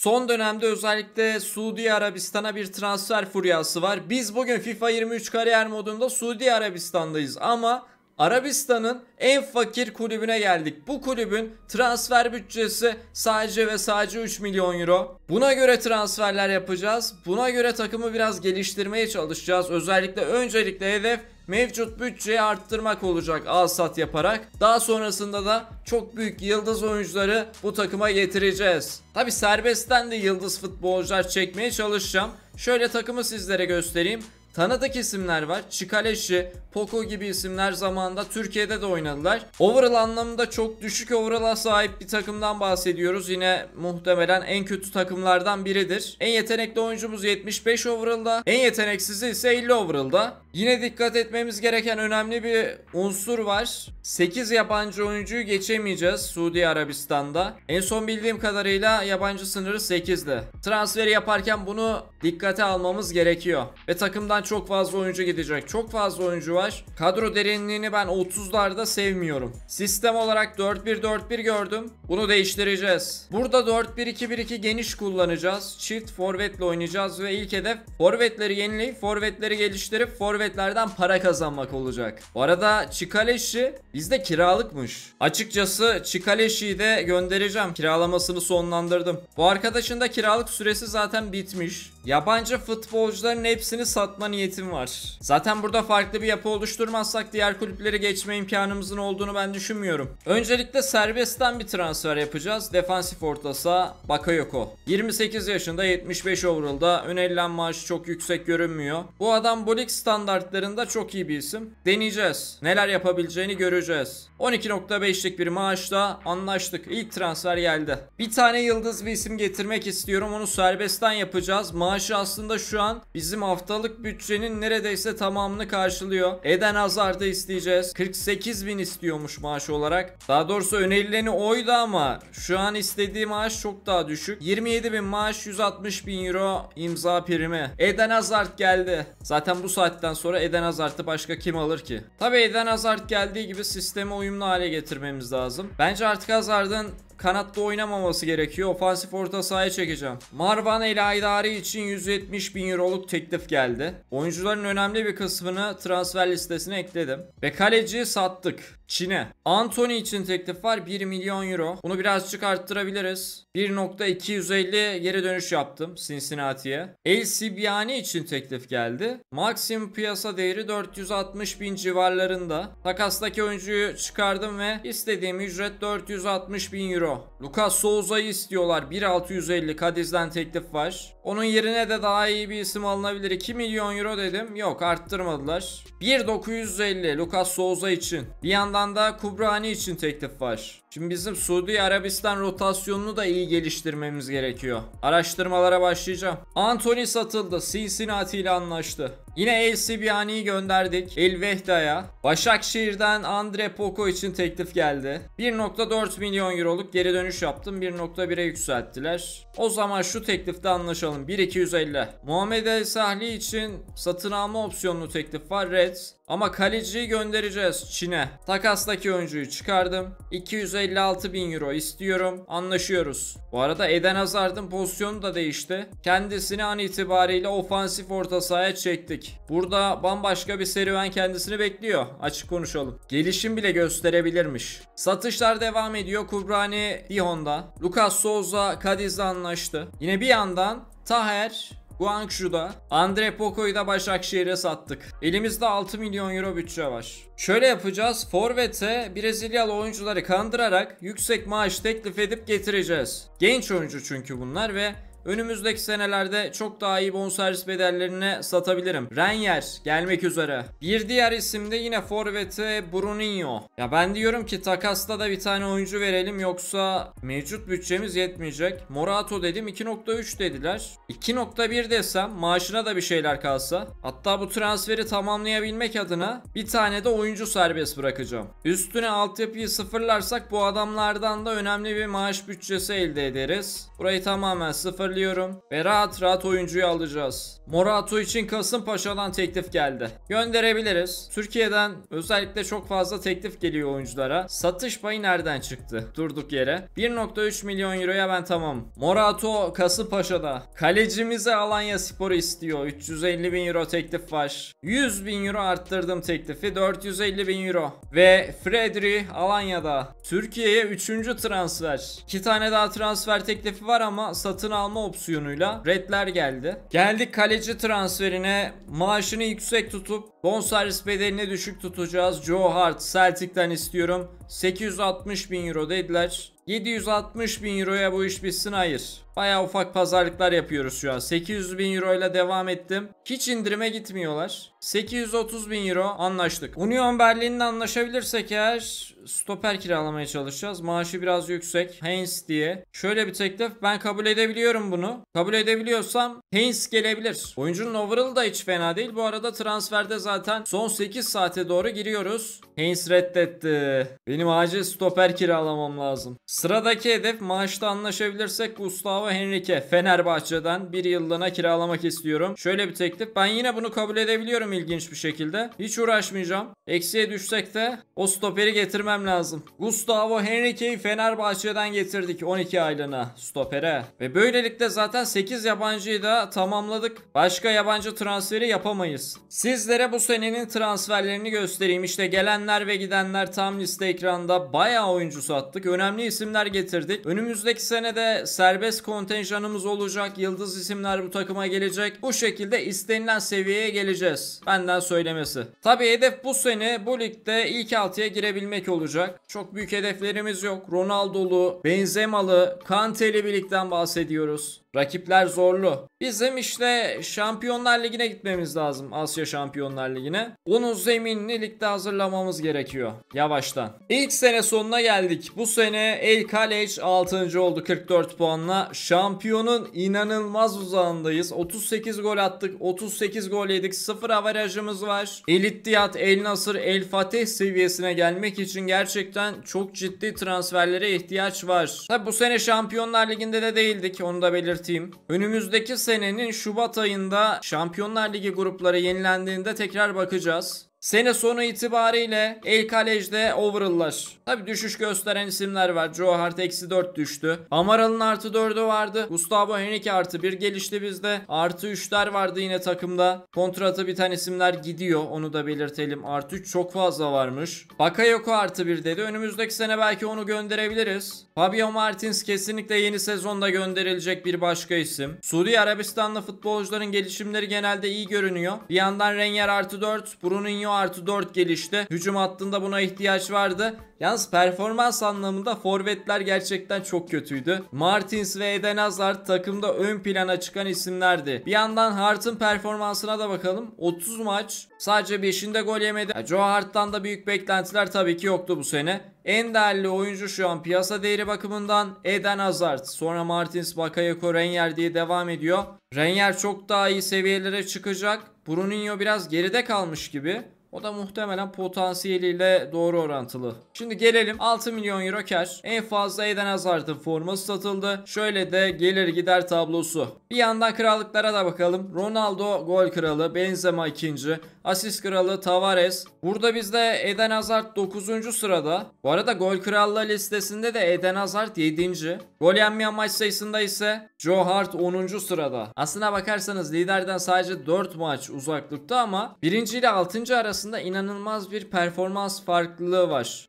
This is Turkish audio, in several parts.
Son dönemde özellikle Suudi Arabistan'a bir transfer furyası var. Biz bugün FIFA 23 kariyer modunda Suudi Arabistan'dayız ama Arabistan'ın en fakir kulübüne geldik. Bu kulübün transfer bütçesi sadece ve sadece 3 milyon euro. Buna göre transferler yapacağız. Buna göre takımı biraz geliştirmeye çalışacağız. Özellikle öncelikle hedef mevcut bütçeyi arttırmak olacak alsat yaparak. Daha sonrasında da çok büyük yıldız oyuncuları bu takıma getireceğiz. Tabi serbestten de yıldız futbolcular çekmeye çalışacağım. Şöyle takımı sizlere göstereyim. Tanıdık isimler var. Çikaleşi, Poco gibi isimler zamanında Türkiye'de de oynadılar. Overall anlamında çok düşük overall'a sahip bir takımdan bahsediyoruz. Yine muhtemelen en kötü takımlardan biridir. En yetenekli oyuncumuz 75 overall'da. En yeteneksizi ise 50 overall'da. Yine dikkat etmemiz gereken önemli bir unsur var. 8 yabancı oyuncuyu geçemeyeceğiz Suudi Arabistan'da. En son bildiğim kadarıyla yabancı sınırı 8'di. Transferi yaparken bunu dikkate almamız gerekiyor. Ve takımdan çok fazla oyuncu gidecek. Çok fazla oyuncu var. Kadro derinliğini ben 30'larda sevmiyorum. Sistem olarak 4-1-4-1 gördüm. Bunu değiştireceğiz. Burada 4-1-2-1-2 geniş kullanacağız. Çift forvetle oynayacağız ve ilk hedef forvetleri yenileyip forvetleri geliştirip forvet ticaretlerden para kazanmak olacak. Bu arada Çikaleşi bizde kiralıkmış. Açıkçası Çikaleşi'yi de göndereceğim. Kiralamasını sonlandırdım. Bu arkadaşın da kiralık süresi zaten bitmiş. Yabancı futbolcuların hepsini satma niyetim var. Zaten burada farklı bir yapı oluşturmazsak diğer kulüpleri geçme imkanımızın olduğunu ben düşünmüyorum. Öncelikle serbestten bir transfer yapacağız. Defansif orta saha Bakayoko. 28 yaşında 75 overall'da önerilen maaşı çok yüksek görünmüyor. Bu adam bolik standartlarında çok iyi bir isim. Deneyeceğiz. Neler yapabileceğini göreceğiz. 12.5'lik bir maaşla anlaştık. İlk transfer geldi. Bir tane yıldız bir isim getirmek istiyorum. Onu serbestten yapacağız. Maaş maaşı aslında şu an bizim haftalık bütçenin neredeyse tamamını karşılıyor. Eden Hazard'ı isteyeceğiz. 48 bin istiyormuş maaş olarak. Daha doğrusu önerileni oydu ama şu an istediği maaş çok daha düşük. 27 bin maaş 160 bin euro imza primi. Eden Hazard geldi. Zaten bu saatten sonra Eden Hazard'ı başka kim alır ki? Tabi Eden Hazard geldiği gibi sisteme uyumlu hale getirmemiz lazım. Bence artık Hazard'ın kanatta oynamaması gerekiyor. Ofansif orta sahaya çekeceğim. Marvan El Aydari için 170 bin euroluk teklif geldi. Oyuncuların önemli bir kısmını transfer listesine ekledim. Ve kaleci sattık. Çin'e. Anthony için teklif var 1 milyon euro. Bunu birazcık arttırabiliriz. 1.250 geri dönüş yaptım Cincinnati'ye. El Sibiani için teklif geldi. Maxim piyasa değeri 460 bin civarlarında. Takastaki oyuncuyu çıkardım ve istediğim ücret 460 bin euro. Lucas Souza'yı istiyorlar 1.650 Kadiz'den teklif var. Onun yerine de daha iyi bir isim alınabilir. 2 milyon euro dedim. Yok arttırmadılar. 1.950 Lucas Souza için. Bir yandan yandan da Kubrani için teklif var. Şimdi bizim Suudi Arabistan rotasyonunu da iyi geliştirmemiz gerekiyor. Araştırmalara başlayacağım. Anthony satıldı. Cincinnati ile anlaştı. Yine AC Bihani'yi gönderdik. Elvehda'ya. Başakşehir'den Andre Poko için teklif geldi. 1.4 milyon euroluk geri dönüş yaptım. 1.1'e yükselttiler. O zaman şu teklifte anlaşalım. 1.250. Muhammed El Sahli için satın alma opsiyonlu teklif var. Reds, Ama kaleciyi göndereceğiz Çin'e. Takastaki oyuncuyu çıkardım. 250. 456 bin euro istiyorum. Anlaşıyoruz. Bu arada Eden Hazard'ın pozisyonu da değişti. Kendisini an itibariyle ofansif orta sahaya çektik. Burada bambaşka bir serüven kendisini bekliyor. Açık konuşalım. Gelişim bile gösterebilirmiş. Satışlar devam ediyor. Kubrani Dihon'da. Lucas Souza Cadiz'le anlaştı. Yine bir yandan Taher Guangzhou'da Andre Poco'yu da Başakşehir'e sattık. Elimizde 6 milyon euro bütçe var. Şöyle yapacağız. Forvet'e Brezilyalı oyuncuları kandırarak yüksek maaş teklif edip getireceğiz. Genç oyuncu çünkü bunlar ve Önümüzdeki senelerde çok daha iyi bonservis bedellerine satabilirim. Renyer gelmek üzere. Bir diğer isim de yine Forvet'e Bruninho. Ya ben diyorum ki takasta da bir tane oyuncu verelim yoksa mevcut bütçemiz yetmeyecek. Morato dedim 2.3 dediler. 2.1 desem maaşına da bir şeyler kalsa. Hatta bu transferi tamamlayabilmek adına bir tane de oyuncu serbest bırakacağım. Üstüne altyapıyı sıfırlarsak bu adamlardan da önemli bir maaş bütçesi elde ederiz. Burayı tamamen sıfırlayacağım ilerliyorum ve rahat rahat oyuncuyu alacağız. Morato için Kasımpaşa'dan teklif geldi. Gönderebiliriz. Türkiye'den özellikle çok fazla teklif geliyor oyunculara. Satış payı nereden çıktı? Durduk yere. 1.3 milyon euroya ben tamam. Morato Kasımpaşa'da. Kalecimizi Alanya Spor istiyor. 350 bin euro teklif var. 100 bin euro arttırdım teklifi. 450 bin euro. Ve Fredri Alanya'da. Türkiye'ye 3. transfer. 2 tane daha transfer teklifi var ama satın alma alma opsiyonuyla redler geldi. Geldik kaleci transferine. Maaşını yüksek tutup bonservis bedelini düşük tutacağız. Joe Hart Celtic'ten istiyorum. 860 bin euro dediler. 760 bin euroya bu iş bitsin hayır. Baya ufak pazarlıklar yapıyoruz şu an. 800 bin euro ile devam ettim. Hiç indirime gitmiyorlar. 830 bin euro anlaştık. Union Berlin'le anlaşabilirsek eğer stoper kiralamaya çalışacağız. Maaşı biraz yüksek. Haynes diye. Şöyle bir teklif. Ben kabul edebiliyorum bunu. Kabul edebiliyorsam Haynes gelebilir. Oyuncunun overall da hiç fena değil. Bu arada transferde zaten son 8 saate doğru giriyoruz. Haynes reddetti. Benim acil stoper kiralamam lazım. Sıradaki hedef maaşta anlaşabilirsek Gustavo Henrique Fenerbahçe'den bir yıllığına kiralamak istiyorum. Şöyle bir teklif. Ben yine bunu kabul edebiliyorum ilginç bir şekilde. Hiç uğraşmayacağım. Eksiye düşsek de o stoperi getirmem lazım. Gustavo Henrique'yi Fenerbahçe'den getirdik 12 aylığına stopere. Ve böylelikle zaten 8 yabancıyı da tamamladık. Başka yabancı transferi yapamayız. Sizlere bu senenin transferlerini göstereyim. İşte gelenler ve gidenler tam liste ekranda. Bayağı oyuncu sattık. Önemli isimler getirdik. Önümüzdeki sene de serbest kon kontenjanımız olacak. Yıldız isimler bu takıma gelecek. Bu şekilde istenilen seviyeye geleceğiz. Benden söylemesi. Tabi hedef bu sene bu ligde ilk 6'ya girebilmek olacak. Çok büyük hedeflerimiz yok. Ronaldo'lu, Benzema'lı, Kante'li birlikten bahsediyoruz. Rakipler zorlu. Bizim işte Şampiyonlar Ligi'ne gitmemiz lazım. Asya Şampiyonlar Ligi'ne. Bunu zeminli ligde hazırlamamız gerekiyor. Yavaştan. İlk sene sonuna geldik. Bu sene El Kalej 6. oldu 44 puanla. Şampiyonun inanılmaz uzağındayız. 38 gol attık. 38 gol yedik. 0 avarajımız var. El İttiyat, El Nasır, El Fatih seviyesine gelmek için gerçekten çok ciddi transferlere ihtiyaç var. Tabi bu sene Şampiyonlar Ligi'nde de değildik. Onu da belirteyim belirteyim. Önümüzdeki senenin Şubat ayında Şampiyonlar Ligi grupları yenilendiğinde tekrar bakacağız. Sene sonu itibariyle El Kalej'de overall'lar. Tabi düşüş gösteren isimler var. Joe Hart eksi 4 düştü. Amaral'ın artı 4'ü vardı. Gustavo Henrique artı 1 gelişti bizde. Artı 3'ler vardı yine takımda. Kontratı biten isimler gidiyor. Onu da belirtelim. Artı 3 çok fazla varmış. Bakayoko artı 1 dedi. Önümüzdeki sene belki onu gönderebiliriz. Fabio Martins kesinlikle yeni sezonda gönderilecek bir başka isim. Suudi Arabistanlı futbolcuların gelişimleri genelde iyi görünüyor. Bir yandan Renger artı 4. Bruninho artı 4 gelişti. Hücum hattında buna ihtiyaç vardı. Yalnız performans anlamında forvetler gerçekten çok kötüydü. Martins ve Eden Hazard takımda ön plana çıkan isimlerdi. Bir yandan Hart'ın performansına da bakalım. 30 maç sadece 5'inde gol yemedi. Ya Joe Hart'tan da büyük beklentiler tabii ki yoktu bu sene. En değerli oyuncu şu an piyasa değeri bakımından Eden Hazard. Sonra Martins, Bakayoko, Renier diye devam ediyor. Renier çok daha iyi seviyelere çıkacak. Bruninho biraz geride kalmış gibi. O da muhtemelen potansiyeliyle doğru orantılı. Şimdi gelelim 6 milyon euro kar. En fazla Eden Hazard'ın forması satıldı. Şöyle de gelir gider tablosu. Bir yandan krallıklara da bakalım. Ronaldo gol kralı, Benzema ikinci, asist kralı Tavares. Burada bizde Eden Hazard 9. sırada. Bu arada gol krallığı listesinde de Eden Hazard 7. Gol yenmeyen maç sayısında ise Joe Hart 10. sırada. Aslına bakarsanız liderden sadece 4 maç uzaklıkta ama 1. ile 6. arasında arasında inanılmaz bir performans farklılığı var.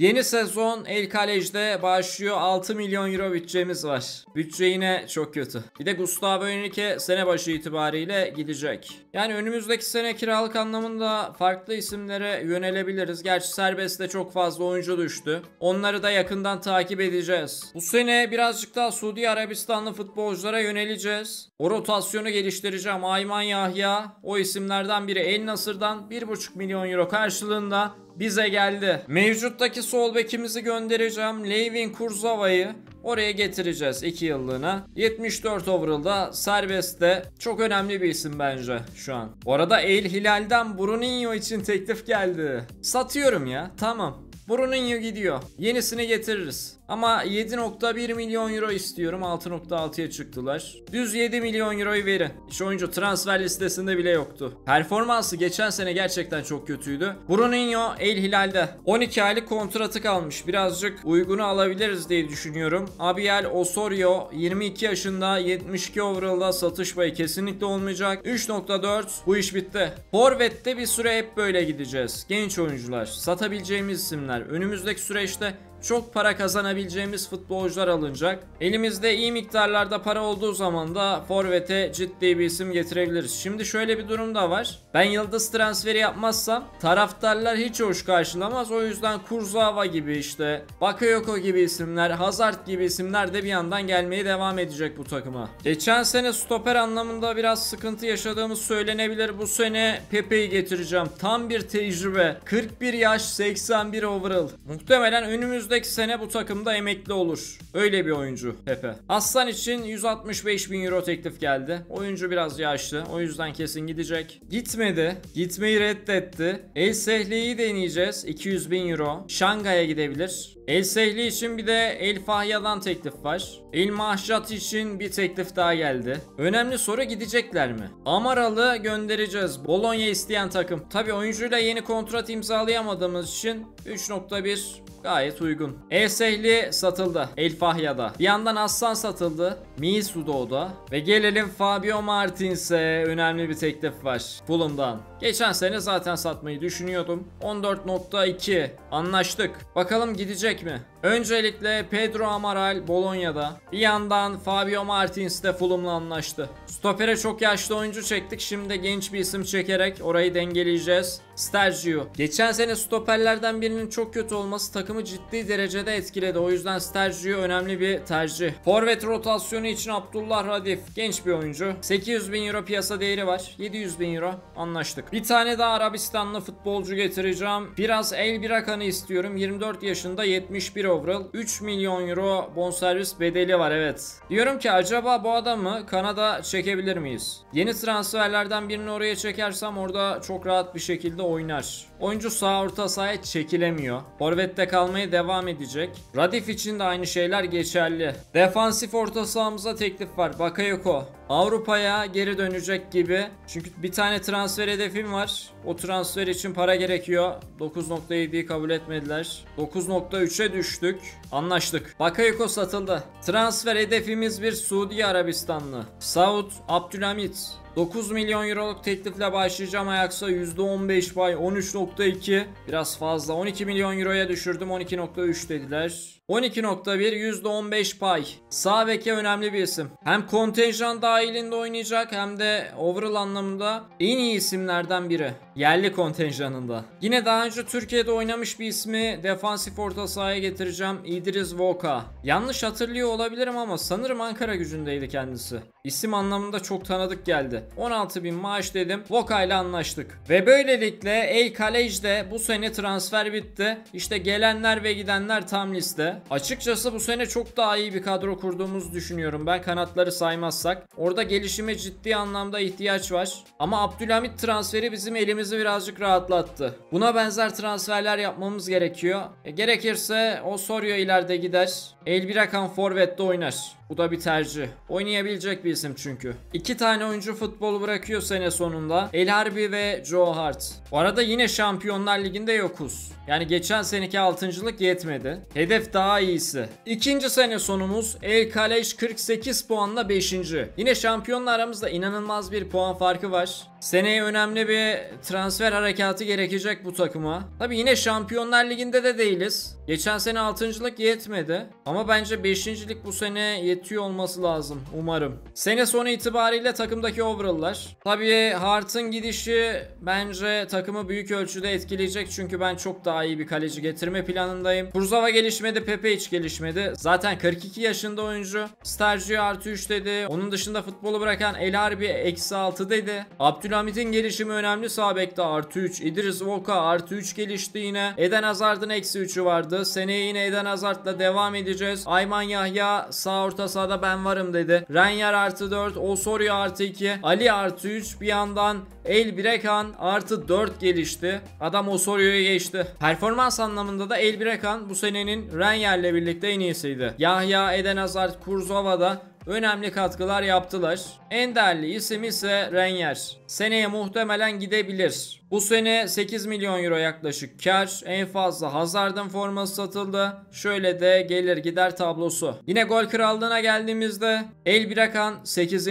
Yeni sezon El Kalej'de başlıyor. 6 milyon euro bütçemiz var. Bütçe yine çok kötü. Bir de Gustavo Henrique sene başı itibariyle gidecek. Yani önümüzdeki sene kiralık anlamında farklı isimlere yönelebiliriz. Gerçi serbestte çok fazla oyuncu düştü. Onları da yakından takip edeceğiz. Bu sene birazcık daha Suudi Arabistanlı futbolculara yöneleceğiz. O rotasyonu geliştireceğim. Ayman Yahya o isimlerden biri El Nasır'dan 1,5 milyon euro karşılığında bize geldi. Mevcuttaki sol bekimizi göndereceğim. Levin Kurzava'yı oraya getireceğiz 2 yıllığına. 74 overall'da serbestte çok önemli bir isim bence şu an. Orada El Hilal'den Bruninho için teklif geldi. Satıyorum ya tamam. Bruninho gidiyor. Yenisini getiririz. Ama 7.1 milyon euro istiyorum. 6.6'ya çıktılar. Düz 7 milyon euroyu verin. Hiç oyuncu transfer listesinde bile yoktu. Performansı geçen sene gerçekten çok kötüydü. Bruninho El Hilal'de. 12 aylık kontratı kalmış. Birazcık uygunu alabiliriz diye düşünüyorum. Abiel Osorio 22 yaşında 72 overall'da satış payı kesinlikle olmayacak. 3.4 bu iş bitti. Forvet'te bir süre hep böyle gideceğiz. Genç oyuncular, satabileceğimiz isimler yani önümüzdeki süreçte çok para kazanabileceğimiz futbolcular alınacak. Elimizde iyi miktarlarda para olduğu zaman da Forvet'e ciddi bir isim getirebiliriz. Şimdi şöyle bir durum da var. Ben yıldız transferi yapmazsam taraftarlar hiç hoş karşılamaz. O yüzden Kurzawa gibi işte Bakayoko gibi isimler, Hazard gibi isimler de bir yandan gelmeye devam edecek bu takıma. Geçen sene stoper anlamında biraz sıkıntı yaşadığımız söylenebilir. Bu sene Pepe'yi getireceğim. Tam bir tecrübe. 41 yaş 81 over Pırıl. Muhtemelen önümüzdeki sene bu takımda emekli olur. Öyle bir oyuncu Pepe. Aslan için 165 bin euro teklif geldi. Oyuncu biraz yaşlı. O yüzden kesin gidecek. Gitmedi. Gitmeyi reddetti. El Sehli'yi deneyeceğiz. 200 bin euro. Şangay'a gidebilir. El Sehli için bir de El Fahya'dan teklif var. El Mahşat için bir teklif daha geldi. Önemli soru gidecekler mi? Amaralı göndereceğiz. Bologna isteyen takım. Tabi oyuncuyla yeni kontrat imzalayamadığımız için 3.1 Gayet uygun. El Sehli satıldı. El Fahya'da. Bir yandan Aslan satıldı. Misudo'da. Ve gelelim Fabio Martins'e önemli bir teklif var. Fulham'dan. Geçen sene zaten satmayı düşünüyordum. 14.2 anlaştık. Bakalım gidecek mi? Öncelikle Pedro Amaral Bolonya'da. Bir yandan Fabio Martins de Fulham'la anlaştı. Stopere çok yaşlı oyuncu çektik. Şimdi genç bir isim çekerek orayı dengeleyeceğiz. Stergio. Geçen sene stoperlerden birinin çok kötü olması takımı ciddi derecede etkiledi. O yüzden Stergio önemli bir tercih. Forvet rotasyonu için Abdullah Radif. Genç bir oyuncu. 800 bin euro piyasa değeri var. 700 bin euro. Anlaştık. Bir tane daha Arabistanlı futbolcu getireceğim. Biraz El Birakan'ı istiyorum. 24 yaşında 71 overall 3 milyon euro bonservis bedeli var evet. Diyorum ki acaba bu adamı Kanada çekebilir miyiz? Yeni transferlerden birini oraya çekersem orada çok rahat bir şekilde oynar. Oyuncu sağ orta sahaya çekilemiyor. Forvet'te kalmaya devam edecek. Radif için de aynı şeyler geçerli. Defansif orta sahamıza teklif var. Bakayoko. Avrupa'ya geri dönecek gibi. Çünkü bir tane transfer hedefim var. O transfer için para gerekiyor. 9.7'yi kabul etmediler. 9.3'e düştü görüştük. Anlaştık. Bakayoko satıldı. Transfer hedefimiz bir Suudi Arabistanlı. Saud Abdülhamit. 9 milyon euroluk teklifle başlayacağım Ajax'a %15 pay 13.2 biraz fazla 12 milyon euroya düşürdüm 12.3 dediler. 12.1 %15 pay. Sağ beke önemli bir isim. Hem kontenjan dahilinde oynayacak hem de overall anlamında en iyi isimlerden biri. Yerli kontenjanında. Yine daha önce Türkiye'de oynamış bir ismi defansif orta sahaya getireceğim. İdris Voka. Yanlış hatırlıyor olabilirim ama sanırım Ankara gücündeydi kendisi. İsim anlamında çok tanıdık geldi. 16 bin maaş dedim. Voka ile anlaştık. Ve böylelikle El Kalej'de bu sene transfer bitti. İşte gelenler ve gidenler tam liste. Açıkçası bu sene çok daha iyi bir kadro kurduğumuzu düşünüyorum ben kanatları saymazsak. Orada gelişime ciddi anlamda ihtiyaç var. Ama Abdülhamit transferi bizim elimizi birazcık rahatlattı. Buna benzer transferler yapmamız gerekiyor. E, gerekirse Osorio ileride gider. Elbirakan forvette oynar. Bu da bir tercih. Oynayabilecek bir isim çünkü. İki tane oyuncu futbolu bırakıyor sene sonunda. El Harbi ve Joe Hart. Bu arada yine Şampiyonlar Ligi'nde yokuz. Yani geçen seneki altıncılık yetmedi. Hedef daha iyisi. İkinci sene sonumuz El Kaleş 48 puanla 5. Yine şampiyonla aramızda inanılmaz bir puan farkı var. Seneye önemli bir transfer harekatı gerekecek bu takıma. Tabi yine Şampiyonlar Ligi'nde de değiliz. Geçen sene 6.lık yetmedi. Ama bence 5.lik bu sene yetiyor olması lazım umarım. Sene sonu itibariyle takımdaki overall'lar. Tabi Hart'ın gidişi bence takımı büyük ölçüde etkileyecek. Çünkü ben çok daha iyi bir kaleci getirme planındayım. Kurzava gelişmedi, Pepe hiç gelişmedi. Zaten 42 yaşında oyuncu. Starcı artı 3 dedi. Onun dışında futbolu bırakan El Harbi eksi 6 dedi. Abdül Abdülhamit'in gelişimi önemli. Sabek'te artı 3. İdris Voka artı 3 gelişti yine. Eden Hazard'ın eksi 3'ü vardı. Seneye yine Eden Hazard'la devam edeceğiz. Ayman Yahya sağ orta sahada ben varım dedi. Renyer artı 4. Osorio artı 2. Ali artı 3. Bir yandan El Birekan artı 4 gelişti. Adam Osorio'ya geçti. Performans anlamında da El Birekan bu senenin Renyerle birlikte en iyisiydi. Yahya, Eden Hazard, Kurzova da önemli katkılar yaptılar. En değerli isim ise Renier. Seneye muhtemelen gidebilir. Bu sene 8 milyon euro yaklaşık kar. En fazla Hazard'ın forması satıldı. Şöyle de gelir gider tablosu. Yine gol krallığına geldiğimizde El Birakan 8.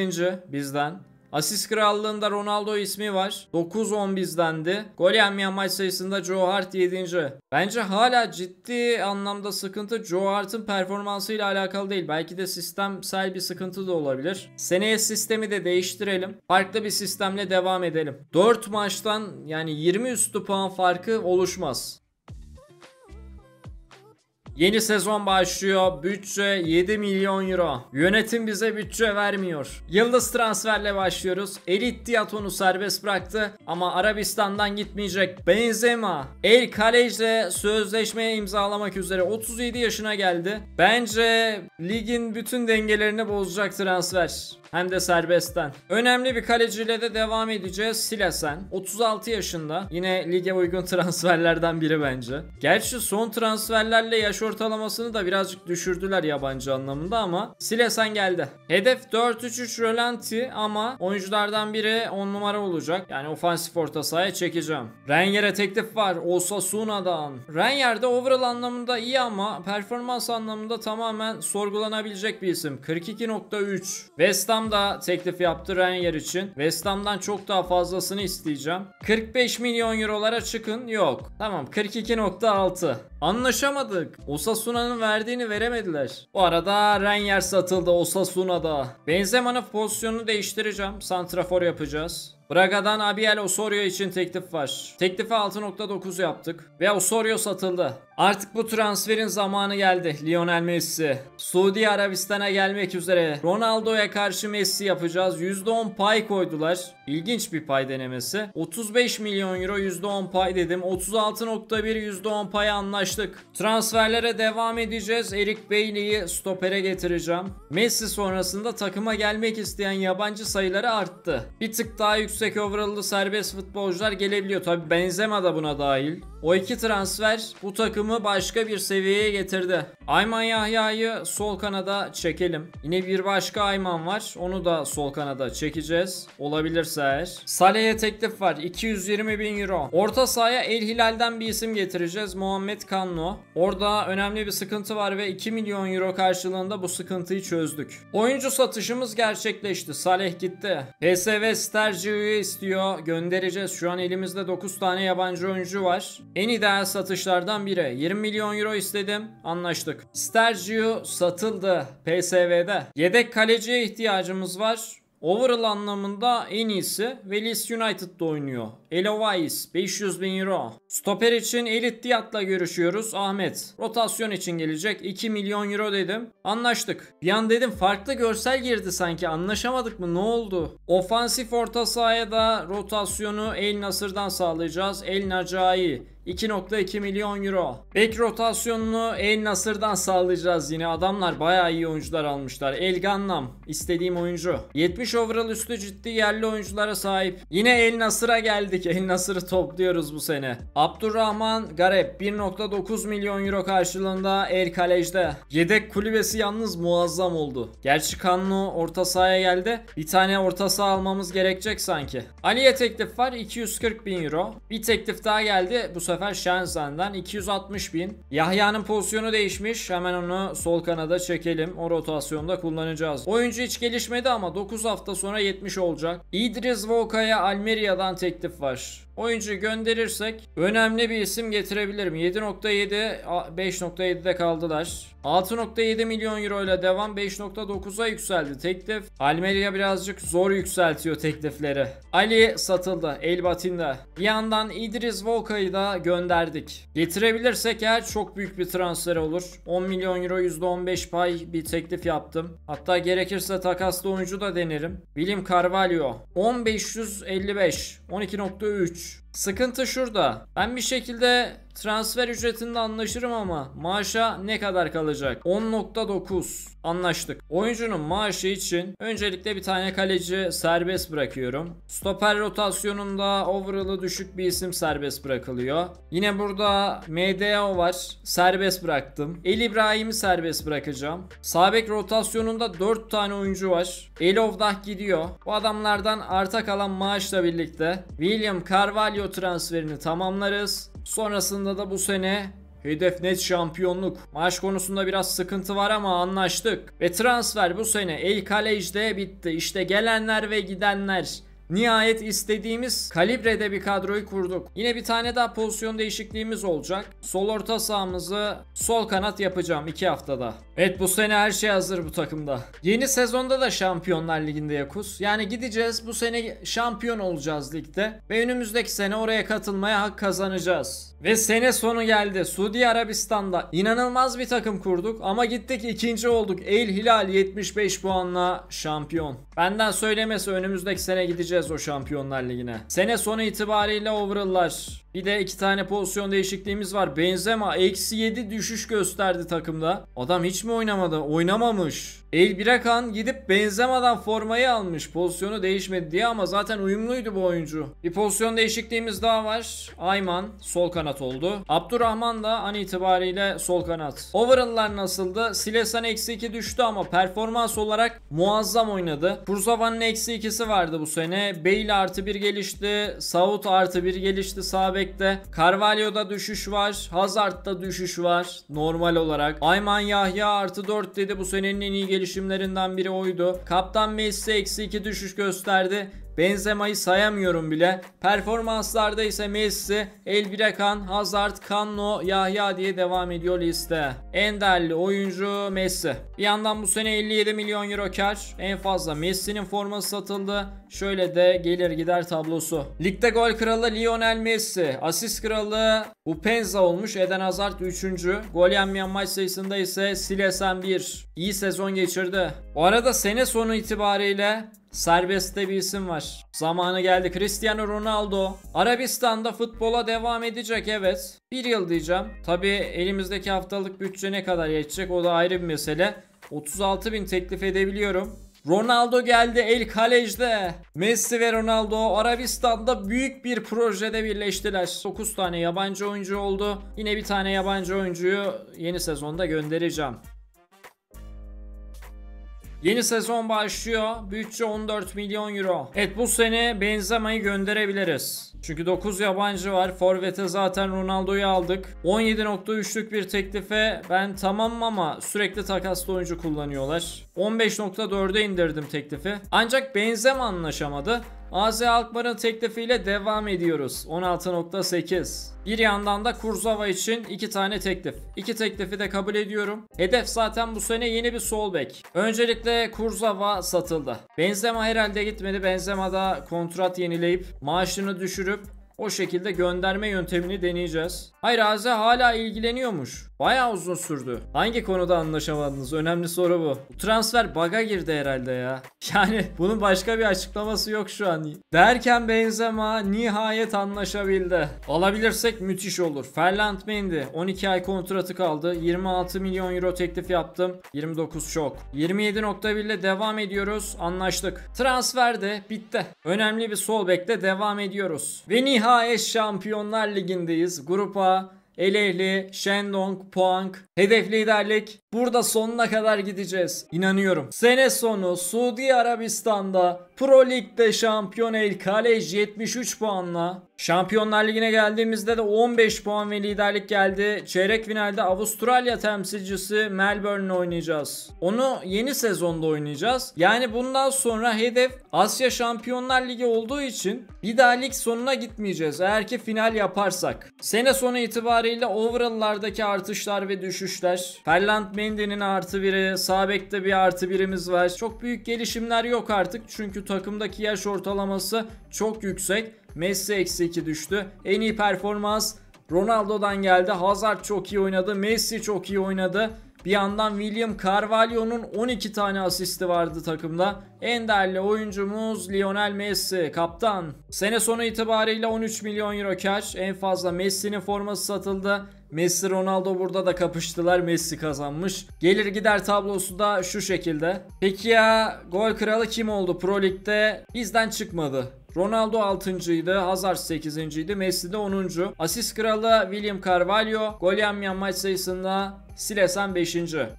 bizden. Asist krallığında Ronaldo ismi var. 9-10 bizdendi. Gol yenmeyen maç sayısında Joe Hart 7. Bence hala ciddi anlamda sıkıntı Joe Hart'ın performansıyla alakalı değil. Belki de sistemsel bir sıkıntı da olabilir. Seneye sistemi de değiştirelim. Farklı bir sistemle devam edelim. 4 maçtan yani 20 üstü puan farkı oluşmaz. Yeni sezon başlıyor. Bütçe 7 milyon euro. Yönetim bize bütçe vermiyor. Yıldız transferle başlıyoruz. Elit Diaton'u serbest bıraktı ama Arabistan'dan gitmeyecek. Benzema El Kalej'le sözleşmeye imzalamak üzere 37 yaşına geldi. Bence ligin bütün dengelerini bozacak transfer. Hem de serbestten. Önemli bir kaleciyle de devam edeceğiz. Silesen. 36 yaşında. Yine lige uygun transferlerden biri bence. Gerçi son transferlerle yaş ortalamasını da birazcık düşürdüler yabancı anlamında ama Silesen geldi. Hedef 4-3-3 Rölanti ama oyunculardan biri 10 numara olacak. Yani ofansif orta sahaya çekeceğim. Ranyer'e teklif var. Osasuna'dan. Ranyer de overall anlamında iyi ama performans anlamında tamamen sorgulanabilecek bir isim. 42.3. West Ham da teklif yaptı Ranier için. West Ham'dan çok daha fazlasını isteyeceğim. 45 milyon eurolara çıkın. Yok. Tamam 42.6. Anlaşamadık. O Osasuna'nın verdiğini veremediler. Bu arada Renyer satıldı Osasuna'da. Benzema'nın pozisyonunu değiştireceğim. Santrafor yapacağız. Braga'dan Abiel Osorio için teklif var. Teklifi 6.9 yaptık ve Osorio satıldı. Artık bu transferin zamanı geldi. Lionel Messi. Suudi Arabistan'a gelmek üzere. Ronaldo'ya karşı Messi yapacağız. %10 pay koydular. İlginç bir pay denemesi. 35 milyon euro %10 pay dedim. 36.1 %10 pay anlaştık. Transferlere devam edeceğiz. Eric Bailey'i stopere getireceğim. Messi sonrasında takıma gelmek isteyen yabancı sayıları arttı. Bir tık daha yüksek yüksek overall'lı serbest futbolcular gelebiliyor. Tabi Benzema da buna dahil. O iki transfer bu takımı başka bir seviyeye getirdi. Ayman Yahya'yı sol kanada çekelim. Yine bir başka Ayman var. Onu da sol kanada çekeceğiz. Olabilirse eğer. Saleh'e teklif var. 220 bin euro. Orta sahaya El Hilal'den bir isim getireceğiz. Muhammed Kanno. Orada önemli bir sıkıntı var ve 2 milyon euro karşılığında bu sıkıntıyı çözdük. Oyuncu satışımız gerçekleşti. Saleh gitti. PSV Sterci'yi üye istiyor. Göndereceğiz. Şu an elimizde 9 tane yabancı oyuncu var. En ideal satışlardan biri. 20 milyon euro istedim. Anlaştık. Stergio satıldı PSV'de. Yedek kaleciye ihtiyacımız var. Overall anlamında en iyisi ve Leeds United'da oynuyor. Elovais 500 bin euro. Stoper için Elit Diyat'la görüşüyoruz Ahmet. Rotasyon için gelecek 2 milyon euro dedim. Anlaştık. Bir an dedim farklı görsel girdi sanki anlaşamadık mı ne oldu? Ofansif orta sahaya da rotasyonu El Nasır'dan sağlayacağız. El Nacai 2.2 milyon euro. Bek rotasyonunu El Nasır'dan sağlayacağız yine. Adamlar baya iyi oyuncular almışlar. El Gannam istediğim oyuncu. 70 overall üstü ciddi yerli oyunculara sahip. Yine El Nasır'a geldik. El Nasır'ı topluyoruz bu sene. Abdurrahman Garep 1.9 milyon euro karşılığında El Kalej'de. Yedek kulübesi yalnız muazzam oldu. Gerçi Kanlı orta sahaya geldi. Bir tane orta saha almamız gerekecek sanki. Ali'ye teklif var 240 bin euro. Bir teklif daha geldi. Bu sefer Shenzhen'den 260 bin. Yahya'nın pozisyonu değişmiş. Hemen onu sol kanada çekelim. O rotasyonda kullanacağız. Oyuncu hiç gelişmedi ama 9 hafta sonra 70 olacak. İdris Vokaya Almeria'dan teklif var. Oyuncu gönderirsek önemli bir isim getirebilirim. 7.7 5.7'de kaldılar. 6.7 milyon euro ile devam 5.9'a yükseldi teklif. Almeria birazcık zor yükseltiyor teklifleri. Ali satıldı Elbatin'de. Bir yandan İdris Volka'yı da gönderdik. Getirebilirsek eğer çok büyük bir transfer olur. 10 milyon euro %15 pay bir teklif yaptım. Hatta gerekirse takaslı oyuncu da denerim. William Carvalho 1555 12.3 Sıkıntı şurada. Ben bir şekilde transfer ücretinde anlaşırım ama maaşa ne kadar kalacak? 10.9 anlaştık. Oyuncunun maaşı için öncelikle bir tane kaleci serbest bırakıyorum. Stoper rotasyonunda overall'ı düşük bir isim serbest bırakılıyor. Yine burada MDO var. Serbest bıraktım. El İbrahim'i serbest bırakacağım. Sabek rotasyonunda 4 tane oyuncu var. Elofdah gidiyor. Bu adamlardan arta kalan maaşla birlikte William Carvalho Ramalho transferini tamamlarız. Sonrasında da bu sene Hedef net şampiyonluk. Maaş konusunda biraz sıkıntı var ama anlaştık. Ve transfer bu sene El Kalej'de bitti. İşte gelenler ve gidenler. Nihayet istediğimiz kalibrede bir kadroyu kurduk. Yine bir tane daha pozisyon değişikliğimiz olacak. Sol orta sahamızı sol kanat yapacağım 2 haftada. Evet bu sene her şey hazır bu takımda. Yeni sezonda da Şampiyonlar Ligi'nde yakuz. Yani gideceğiz bu sene şampiyon olacağız ligde. Ve önümüzdeki sene oraya katılmaya hak kazanacağız. Ve sene sonu geldi. Suudi Arabistan'da inanılmaz bir takım kurduk ama gittik ikinci olduk. El Hilal 75 puanla şampiyon. Benden söylemesi önümüzdeki sene gideceğiz gireceğiz o Şampiyonlar Ligi'ne. Sene sonu itibariyle overall'lar bir de iki tane pozisyon değişikliğimiz var. Benzema eksi 7 düşüş gösterdi takımda. Adam hiç mi oynamadı? Oynamamış. El Birakan gidip Benzema'dan formayı almış. Pozisyonu değişmedi diye ama zaten uyumluydu bu oyuncu. Bir pozisyon değişikliğimiz daha var. Ayman sol kanat oldu. Abdurrahman da an itibariyle sol kanat. Overall'lar nasıldı? Silesan eksi 2 düştü ama performans olarak muazzam oynadı. Kurzava'nın eksi 2'si vardı bu sene. Bale artı 1 gelişti. Saud artı 1 gelişti. Sağ Göbek'te. Carvalho'da düşüş var. Hazard'da düşüş var normal olarak. Ayman Yahya artı 4 dedi. Bu senenin en iyi gelişimlerinden biri oydu. Kaptan Messi eksi 2 düşüş gösterdi. Benzema'yı sayamıyorum bile. Performanslarda ise Messi, Elvire Kan, Hazard, Kanno, Yahya diye devam ediyor liste. En değerli oyuncu Messi. Bir yandan bu sene 57 milyon euro kar. En fazla Messi'nin forması satıldı. Şöyle de gelir gider tablosu. Ligde gol kralı Lionel Messi. Asist kralı Upenza olmuş. Eden Hazard 3. Gol yenmeyen maç sayısında ise Silesen 1. İyi sezon geçirdi. Bu arada sene sonu itibariyle Serbest'te bir isim var. Zamanı geldi. Cristiano Ronaldo. Arabistan'da futbola devam edecek evet. Bir yıl diyeceğim. Tabi elimizdeki haftalık bütçe ne kadar yetecek o da ayrı bir mesele. 36 bin teklif edebiliyorum. Ronaldo geldi El Kalej'de. Messi ve Ronaldo Arabistan'da büyük bir projede birleştiler. 9 tane yabancı oyuncu oldu. Yine bir tane yabancı oyuncuyu yeni sezonda göndereceğim. Yeni sezon başlıyor. Bütçe 14 milyon euro. Evet bu sene Benzema'yı gönderebiliriz. Çünkü 9 yabancı var. Forvet'e zaten Ronaldo'yu aldık. 17.3'lük bir teklife ben tamam ama sürekli takaslı oyuncu kullanıyorlar. 15.4'e indirdim teklifi. Ancak Benzema anlaşamadı. AZ Alkmaar'ın teklifiyle devam ediyoruz. 16.8. Bir yandan da Kurzawa için iki tane teklif. İki teklifi de kabul ediyorum. Hedef zaten bu sene yeni bir sol bek. Öncelikle Kurzawa satıldı. Benzema herhalde gitmedi. Benzema da kontrat yenileyip maaşını düşürüp o şekilde gönderme yöntemini deneyeceğiz. Hayır Aze hala ilgileniyormuş. Baya uzun sürdü. Hangi konuda anlaşamadınız? Önemli soru bu. bu transfer baga girdi herhalde ya. Yani bunun başka bir açıklaması yok şu an. Derken Benzema nihayet anlaşabildi. Alabilirsek müthiş olur. Ferland Mendy 12 ay kontratı kaldı. 26 milyon euro teklif yaptım. 29 çok. 27.1 ile devam ediyoruz. Anlaştık. Transfer de bitti. Önemli bir sol bekle devam ediyoruz. Ve nihayet NHS Şampiyonlar Ligi'ndeyiz. Grup A, Eleli. Shandong, Poang, hedef liderlik Burada sonuna kadar gideceğiz. İnanıyorum. Sene sonu Suudi Arabistan'da Pro Lig'de şampiyon El Kalej 73 puanla Şampiyonlar Ligi'ne geldiğimizde de 15 puan ve liderlik geldi. Çeyrek finalde Avustralya temsilcisi Melbourne'le oynayacağız. Onu yeni sezonda oynayacağız. Yani bundan sonra hedef Asya Şampiyonlar Ligi olduğu için bir daha lig sonuna gitmeyeceğiz eğer ki final yaparsak. Sene sonu itibariyle overall'lardaki artışlar ve düşüşler, Ferland Mendy'nin artı biri. Sabek'te bir artı birimiz var. Çok büyük gelişimler yok artık. Çünkü takımdaki yaş ortalaması çok yüksek. Messi eksi 2 düştü. En iyi performans Ronaldo'dan geldi. Hazard çok iyi oynadı. Messi çok iyi oynadı. Bir yandan William Carvalho'nun 12 tane asisti vardı takımda. En değerli oyuncumuz Lionel Messi, kaptan. Sene sonu itibariyle 13 milyon euro cash. En fazla Messi'nin forması satıldı. Messi Ronaldo burada da kapıştılar. Messi kazanmış. Gelir gider tablosu da şu şekilde. Peki ya gol kralı kim oldu Pro Lig'de? Bizden çıkmadı. Ronaldo 6.ydı, Hazard 8.ydi, Messi de 10. Asist kralı William Carvalho, gol yemeyen maç sayısında Silesen 5.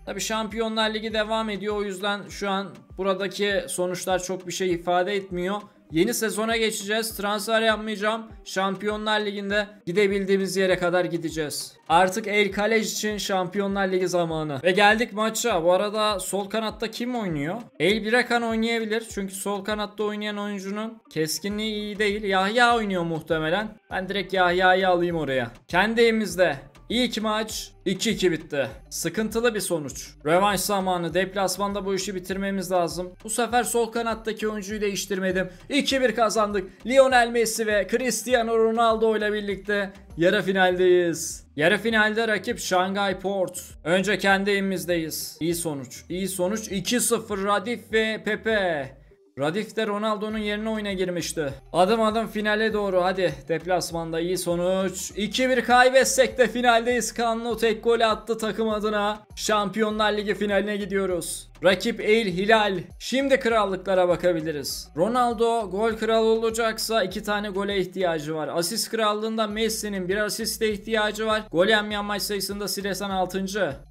Tabi Şampiyonlar Ligi devam ediyor o yüzden şu an buradaki sonuçlar çok bir şey ifade etmiyor. Yeni sezona geçeceğiz. Transfer yapmayacağım. Şampiyonlar Ligi'nde gidebildiğimiz yere kadar gideceğiz. Artık El Kalej için Şampiyonlar Ligi zamanı. Ve geldik maça. Bu arada sol kanatta kim oynuyor? El Birakan oynayabilir. Çünkü sol kanatta oynayan oyuncunun keskinliği iyi değil. Yahya oynuyor muhtemelen. Ben direkt Yahya'yı alayım oraya. Kendi evimizde İlk maç 2-2 bitti. Sıkıntılı bir sonuç. Rövanş zamanı. Deplasmanda bu işi bitirmemiz lazım. Bu sefer sol kanattaki oyuncuyu değiştirmedim. 2-1 kazandık. Lionel Messi ve Cristiano Ronaldo ile birlikte yarı finaldeyiz. Yarı finalde rakip Shanghai Port. Önce kendi evimizdeyiz. İyi sonuç. İyi sonuç. 2-0 Radif ve Pepe. Radif de Ronaldo'nun yerine oyuna girmişti. Adım adım finale doğru hadi. Deplasmanda iyi sonuç. 2-1 kaybetsek de finaldeyiz. Kanlı tek gol attı takım adına. Şampiyonlar Ligi finaline gidiyoruz. Rakip El Hilal. Şimdi krallıklara bakabiliriz. Ronaldo gol kralı olacaksa 2 tane gole ihtiyacı var. Asist krallığında Messi'nin bir asiste ihtiyacı var. Gol yemeyen maç sayısında silesan 6.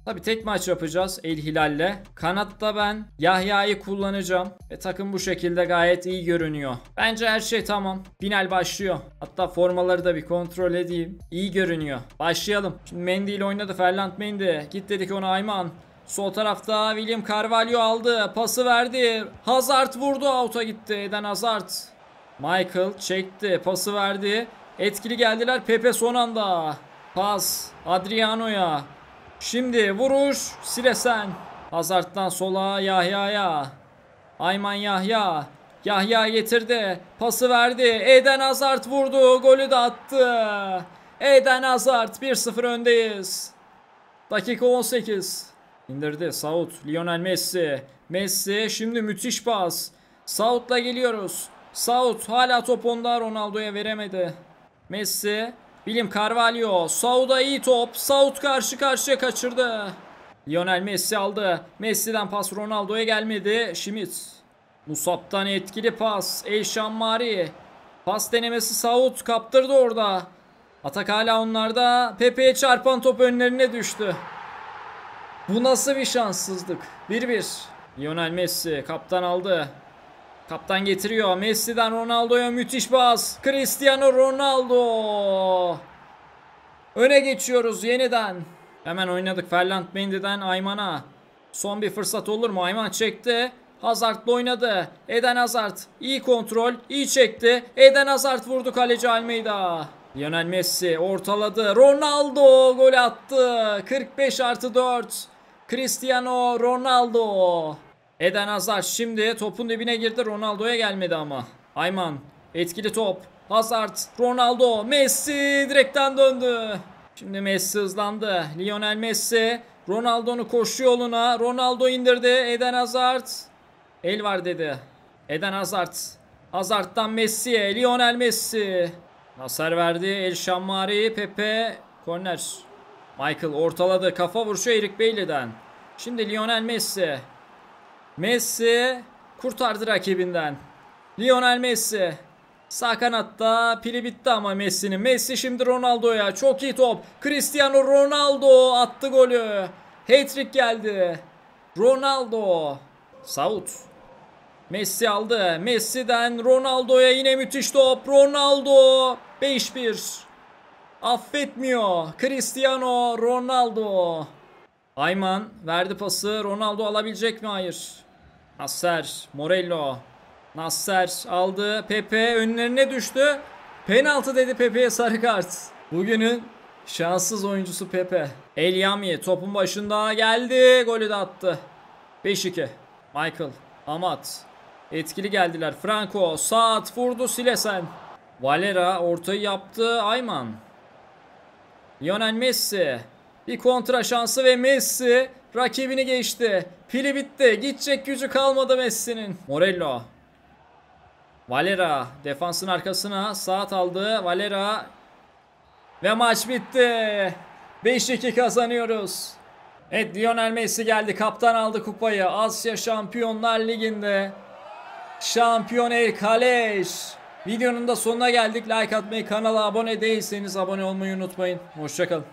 Tabi tek maç yapacağız El Hilal'le. Kanatta ben Yahya'yı kullanacağım. Ve takım bu şekilde gayet iyi görünüyor. Bence her şey tamam. Final başlıyor. Hatta formaları da bir kontrol edeyim. İyi görünüyor. Başlayalım. Şimdi Mendy ile oynadı Ferland Mendy. Git dedik ona Ayman. Sol tarafta William Carvalho aldı. Pası verdi. Hazard vurdu. Out'a gitti. Eden Hazard. Michael çekti. Pası verdi. Etkili geldiler. Pepe son anda. Pas Adriano'ya. Şimdi vuruş Silesen. Hazard'dan sola Yahya'ya. Ayman Yahya. Yahya getirdi. Pası verdi. Eden Hazard vurdu. Golü de attı. Eden Hazard 1-0 öndeyiz. Dakika 18. İndirdi. Saut. Lionel Messi. Messi şimdi müthiş pas. Saut'la geliyoruz. Saut hala top onda Ronaldo'ya veremedi. Messi. Bilim Carvalho. Saut'a iyi top. Saut karşı karşıya kaçırdı. Lionel Messi aldı. Messi'den pas Ronaldo'ya gelmedi. Şimit. Musab'tan etkili pas. Eyşan Mari. Pas denemesi Saut kaptırdı orada. Atak hala onlarda. Pepe'ye çarpan top önlerine düştü. Bu nasıl bir şanssızlık? 1-1. Lionel Messi kaptan aldı. Kaptan getiriyor. Messi'den Ronaldo'ya müthiş bas. Cristiano Ronaldo. Öne geçiyoruz yeniden. Hemen oynadık. Ferland Mendy'den Ayman'a. Son bir fırsat olur mu? Ayman çekti. Hazard'la oynadı. Eden Hazard iyi kontrol, iyi çekti. Eden Hazard vurdu kaleci Almeida. Lionel Messi ortaladı. Ronaldo gol attı. 45 artı 4. Cristiano Ronaldo. Eden Hazard şimdi topun dibine girdi. Ronaldo'ya gelmedi ama. Ayman etkili top. Hazard, Ronaldo, Messi direkten döndü. Şimdi Messi hızlandı. Lionel Messi Ronaldo'nu koşu yoluna. Ronaldo indirdi. Eden Hazard. El var dedi. Eden Hazard. Hazard'dan Messi'ye. Lionel Messi. Nasar verdi. El Şammari. Pepe. Korner. Michael ortaladı. Kafa vuruşu Erik Bailey'den. Şimdi Lionel Messi. Messi kurtardı rakibinden. Lionel Messi. Sağ kanatta pili bitti ama Messi'nin. Messi şimdi Ronaldo'ya. Çok iyi top. Cristiano Ronaldo attı golü. Hat-trick geldi. Ronaldo. Saut. Messi aldı. Messi'den Ronaldo'ya yine müthiş top. Ronaldo 5-1 affetmiyor. Cristiano Ronaldo. Ayman verdi pası. Ronaldo alabilecek mi? Hayır. Nasser, Morello. Nasser aldı. Pepe önlerine düştü. Penaltı dedi Pepe'ye sarı kart. Bugünün şanssız oyuncusu Pepe. El Yami topun başında geldi. Golü de attı. 5-2. Michael, Amat. Etkili geldiler. Franco, Saat vurdu Silesen. Valera ortayı yaptı. Ayman. Lionel Messi. Bir kontra şansı ve Messi rakibini geçti. Pili bitti. Gidecek gücü kalmadı Messi'nin. Morello. Valera defansın arkasına saat aldı. Valera ve maç bitti. 5-2 kazanıyoruz. Evet Lionel Messi geldi. Kaptan aldı kupayı. Asya Şampiyonlar Ligi'nde. Şampiyon El Kaleş. Videonun da sonuna geldik. Like atmayı, kanala abone değilseniz abone olmayı unutmayın. Hoşçakalın.